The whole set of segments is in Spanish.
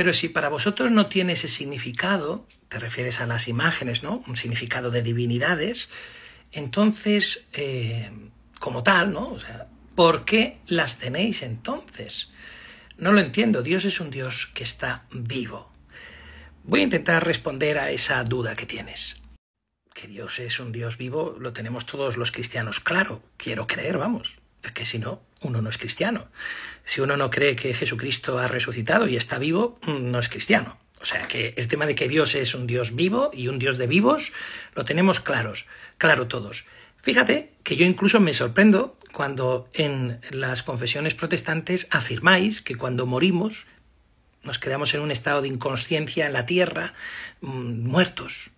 Pero si para vosotros no tiene ese significado, te refieres a las imágenes, ¿no? Un significado de divinidades, entonces, eh, como tal, ¿no? O sea, ¿por qué las tenéis entonces? No lo entiendo, Dios es un Dios que está vivo. Voy a intentar responder a esa duda que tienes. Que Dios es un Dios vivo, lo tenemos todos los cristianos, claro, quiero creer, vamos, es que si no, uno no es cristiano. Si uno no cree que Jesucristo ha resucitado y está vivo, mm, no es cristiano. O sea que el tema de que Dios es un Dios vivo y un Dios de vivos, lo tenemos claros, claro todos. Fíjate que yo incluso me sorprendo cuando en las confesiones protestantes afirmáis que cuando morimos nos quedamos en un estado de inconsciencia en la tierra, mm, muertos.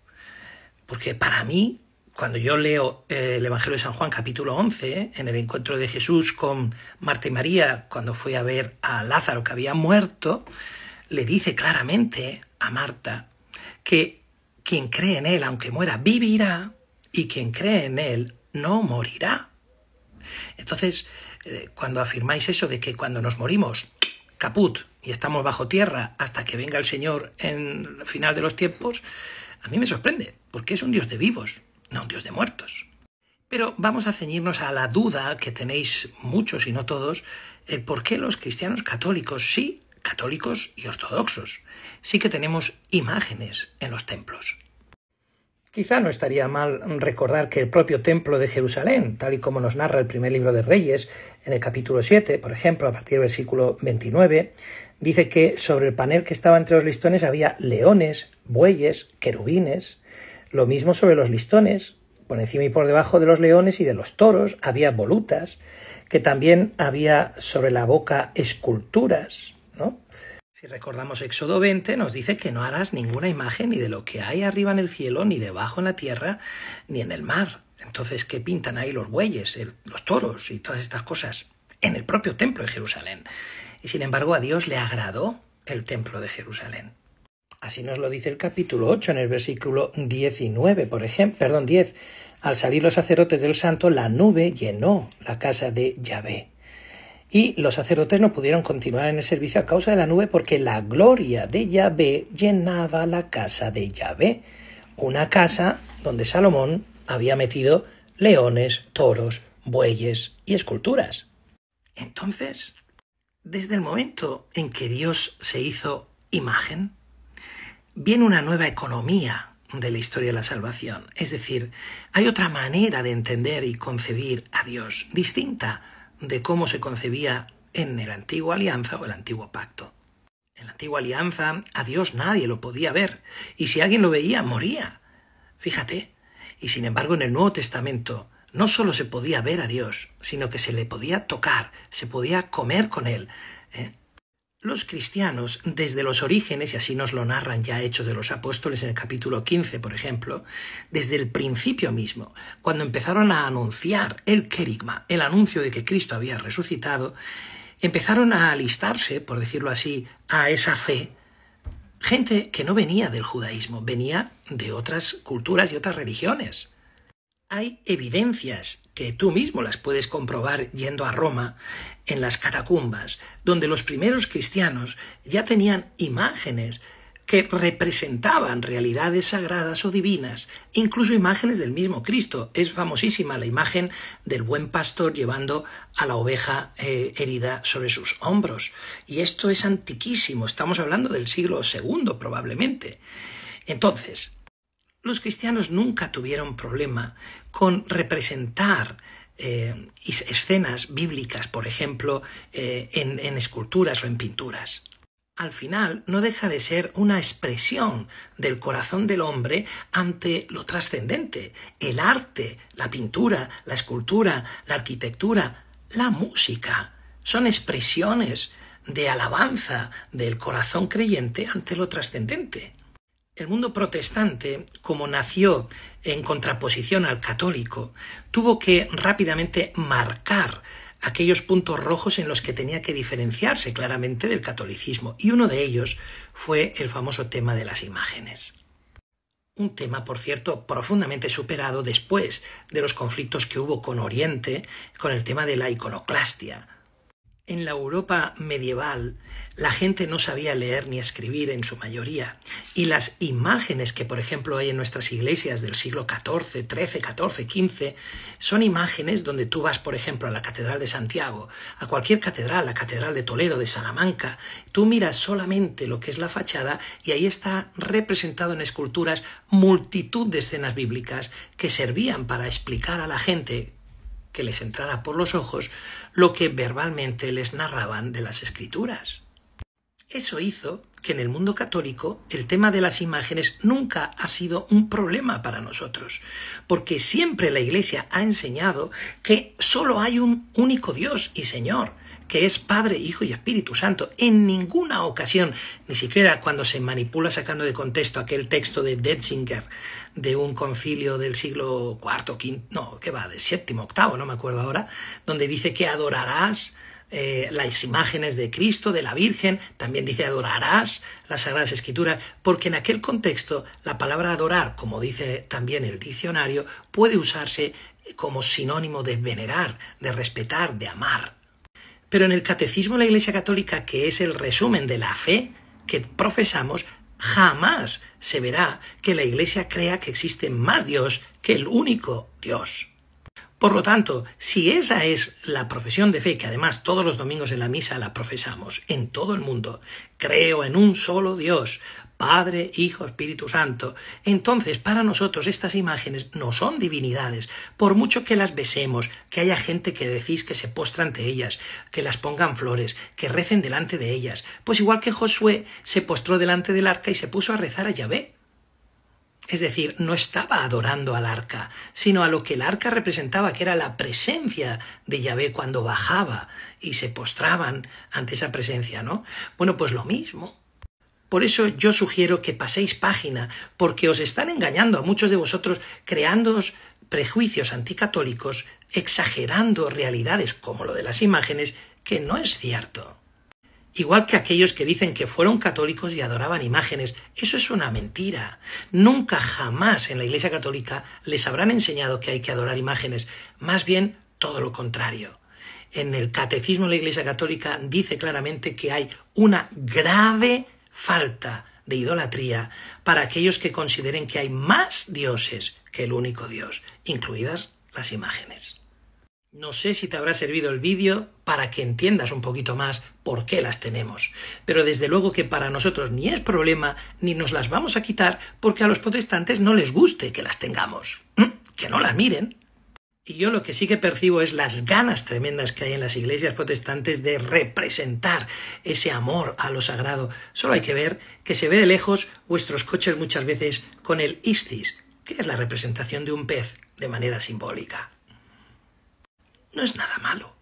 Porque para mí cuando yo leo eh, el Evangelio de San Juan capítulo 11, en el encuentro de Jesús con Marta y María, cuando fue a ver a Lázaro que había muerto, le dice claramente a Marta que quien cree en él, aunque muera, vivirá, y quien cree en él no morirá. Entonces, eh, cuando afirmáis eso de que cuando nos morimos, caput, y estamos bajo tierra hasta que venga el Señor en el final de los tiempos, a mí me sorprende, porque es un Dios de vivos, no un Dios de muertos. Pero vamos a ceñirnos a la duda que tenéis muchos y no todos, el por qué los cristianos católicos sí, católicos y ortodoxos, sí que tenemos imágenes en los templos. Quizá no estaría mal recordar que el propio templo de Jerusalén, tal y como nos narra el primer libro de Reyes, en el capítulo 7, por ejemplo, a partir del versículo 29, dice que sobre el panel que estaba entre los listones había leones, bueyes, querubines. Lo mismo sobre los listones, por encima y por debajo de los leones y de los toros había volutas, que también había sobre la boca esculturas, ¿no? Si recordamos Éxodo 20, nos dice que no harás ninguna imagen ni de lo que hay arriba en el cielo, ni debajo en la tierra, ni en el mar. Entonces, ¿qué pintan ahí los bueyes, los toros y todas estas cosas? En el propio templo de Jerusalén. Y sin embargo, a Dios le agradó el templo de Jerusalén. Así nos lo dice el capítulo 8, en el versículo 19, por ejemplo, perdón, 10. Al salir los sacerdotes del santo, la nube llenó la casa de Yahvé. Y los sacerdotes no pudieron continuar en el servicio a causa de la nube porque la gloria de Yahvé llenaba la casa de Yahvé, una casa donde Salomón había metido leones, toros, bueyes y esculturas. Entonces, desde el momento en que Dios se hizo imagen, viene una nueva economía de la historia de la salvación. Es decir, hay otra manera de entender y concebir a Dios, distinta de cómo se concebía en el antiguo alianza o el antiguo pacto. En la antigua alianza a Dios nadie lo podía ver, y si alguien lo veía, moría. Fíjate, y sin embargo en el Nuevo Testamento no solo se podía ver a Dios, sino que se le podía tocar, se podía comer con él. ¿eh? Los cristianos, desde los orígenes, y así nos lo narran ya Hechos de los Apóstoles en el capítulo 15, por ejemplo, desde el principio mismo, cuando empezaron a anunciar el querigma, el anuncio de que Cristo había resucitado, empezaron a alistarse, por decirlo así, a esa fe, gente que no venía del judaísmo, venía de otras culturas y otras religiones hay evidencias que tú mismo las puedes comprobar yendo a Roma, en las catacumbas, donde los primeros cristianos ya tenían imágenes que representaban realidades sagradas o divinas, incluso imágenes del mismo Cristo. Es famosísima la imagen del buen pastor llevando a la oveja eh, herida sobre sus hombros. Y esto es antiquísimo, estamos hablando del siglo II probablemente. Entonces, los cristianos nunca tuvieron problema con representar eh, escenas bíblicas, por ejemplo, eh, en esculturas o en pinturas. Al final no deja de ser una expresión del corazón del hombre ante lo trascendente. El arte, la pintura, la escultura, la arquitectura, la música son expresiones de alabanza del corazón creyente ante lo trascendente. El mundo protestante, como nació en contraposición al católico, tuvo que rápidamente marcar aquellos puntos rojos en los que tenía que diferenciarse claramente del catolicismo, y uno de ellos fue el famoso tema de las imágenes. Un tema, por cierto, profundamente superado después de los conflictos que hubo con Oriente, con el tema de la iconoclastia, en la Europa medieval, la gente no sabía leer ni escribir en su mayoría, y las imágenes que, por ejemplo, hay en nuestras iglesias del siglo XIV, XIII, XIV, XV, son imágenes donde tú vas, por ejemplo, a la Catedral de Santiago, a cualquier catedral, la Catedral de Toledo, de Salamanca, tú miras solamente lo que es la fachada y ahí está representado en esculturas multitud de escenas bíblicas que servían para explicar a la gente que les entrara por los ojos lo que verbalmente les narraban de las escrituras. Eso hizo que en el mundo católico el tema de las imágenes nunca ha sido un problema para nosotros, porque siempre la Iglesia ha enseñado que solo hay un único Dios y Señor, que es Padre, Hijo y Espíritu Santo. En ninguna ocasión, ni siquiera cuando se manipula sacando de contexto aquel texto de Detzinger de un concilio del siglo IV, V, no, que va, del séptimo, octavo, no me acuerdo ahora, donde dice que adorarás eh, las imágenes de Cristo, de la Virgen, también dice adorarás las Sagradas Escrituras, porque en aquel contexto la palabra adorar, como dice también el diccionario, puede usarse como sinónimo de venerar, de respetar, de amar. Pero en el Catecismo de la Iglesia Católica, que es el resumen de la fe que profesamos, jamás se verá que la Iglesia crea que existe más Dios que el único Dios. Por lo tanto, si esa es la profesión de fe, que además todos los domingos en la misa la profesamos en todo el mundo, creo en un solo Dios, Padre, Hijo, Espíritu Santo. Entonces, para nosotros estas imágenes no son divinidades, por mucho que las besemos, que haya gente que decís que se postra ante ellas, que las pongan flores, que recen delante de ellas, pues igual que Josué se postró delante del arca y se puso a rezar a Yahvé. Es decir, no estaba adorando al arca, sino a lo que el arca representaba, que era la presencia de Yahvé cuando bajaba y se postraban ante esa presencia, ¿no? Bueno, pues lo mismo. Por eso yo sugiero que paséis página, porque os están engañando a muchos de vosotros creándoos prejuicios anticatólicos, exagerando realidades como lo de las imágenes, que no es cierto. Igual que aquellos que dicen que fueron católicos y adoraban imágenes, eso es una mentira. Nunca jamás en la Iglesia Católica les habrán enseñado que hay que adorar imágenes, más bien todo lo contrario. En el Catecismo de la Iglesia Católica dice claramente que hay una grave falta de idolatría para aquellos que consideren que hay más dioses que el único Dios, incluidas las imágenes. No sé si te habrá servido el vídeo para que entiendas un poquito más por qué las tenemos, pero desde luego que para nosotros ni es problema ni nos las vamos a quitar porque a los protestantes no les guste que las tengamos. Que no las miren, y yo lo que sí que percibo es las ganas tremendas que hay en las iglesias protestantes de representar ese amor a lo sagrado. Solo hay que ver que se ve de lejos vuestros coches muchas veces con el istis, que es la representación de un pez de manera simbólica. No es nada malo.